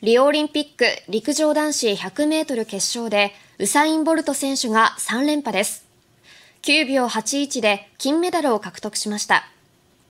リオオリンピック陸上男子100メートル決勝でウサイン・ボルト選手が3連覇です。9秒81で金メダルを獲得しました。